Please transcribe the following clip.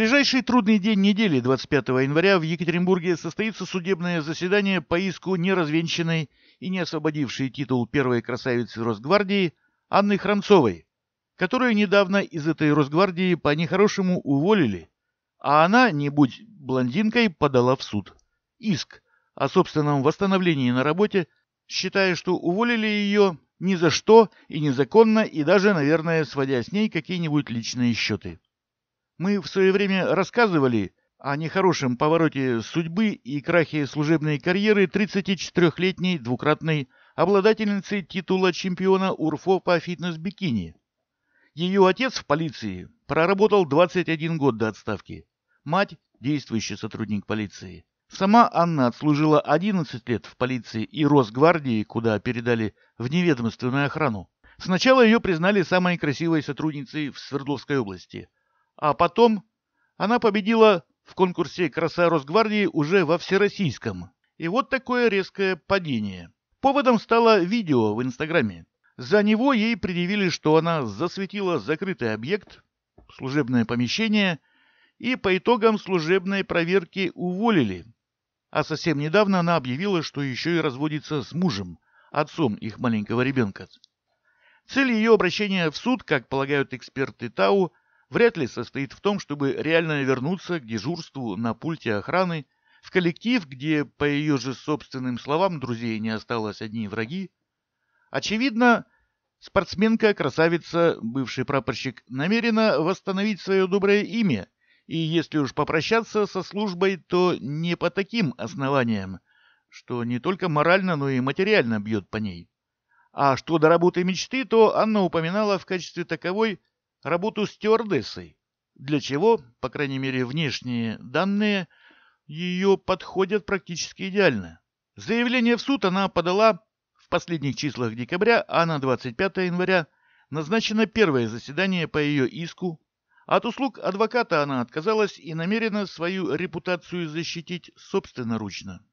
ближайший трудный день недели, 25 января, в Екатеринбурге состоится судебное заседание по иску неразвенчанной и не освободившей титул первой красавицы Росгвардии Анны Храмцовой, которую недавно из этой Росгвардии по нехорошему уволили, а она, не будь блондинкой, подала в суд. Иск о собственном восстановлении на работе, считая, что уволили ее ни за что и незаконно, и даже, наверное, сводя с ней какие-нибудь личные счеты. Мы в свое время рассказывали о нехорошем повороте судьбы и крахе служебной карьеры 34-летней двукратной обладательницы титула чемпиона УРФО по фитнес-бикини. Ее отец в полиции проработал 21 год до отставки. Мать – действующий сотрудник полиции. Сама Анна отслужила 11 лет в полиции и Росгвардии, куда передали в неведомственную охрану. Сначала ее признали самой красивой сотрудницей в Свердловской области – а потом она победила в конкурсе «Краса Росгвардии» уже во Всероссийском. И вот такое резкое падение. Поводом стало видео в Инстаграме. За него ей предъявили, что она засветила закрытый объект, служебное помещение, и по итогам служебной проверки уволили. А совсем недавно она объявила, что еще и разводится с мужем, отцом их маленького ребенка. Цель ее обращения в суд, как полагают эксперты ТАУ, вряд ли состоит в том, чтобы реально вернуться к дежурству на пульте охраны, в коллектив, где, по ее же собственным словам, друзей не осталось одни враги. Очевидно, спортсменка-красавица, бывший прапорщик, намерена восстановить свое доброе имя, и если уж попрощаться со службой, то не по таким основаниям, что не только морально, но и материально бьет по ней. А что до работы мечты, то Анна упоминала в качестве таковой работу стюардессой, для чего, по крайней мере, внешние данные ее подходят практически идеально. Заявление в суд она подала в последних числах декабря, а на 25 января назначено первое заседание по ее иску. От услуг адвоката она отказалась и намерена свою репутацию защитить собственноручно.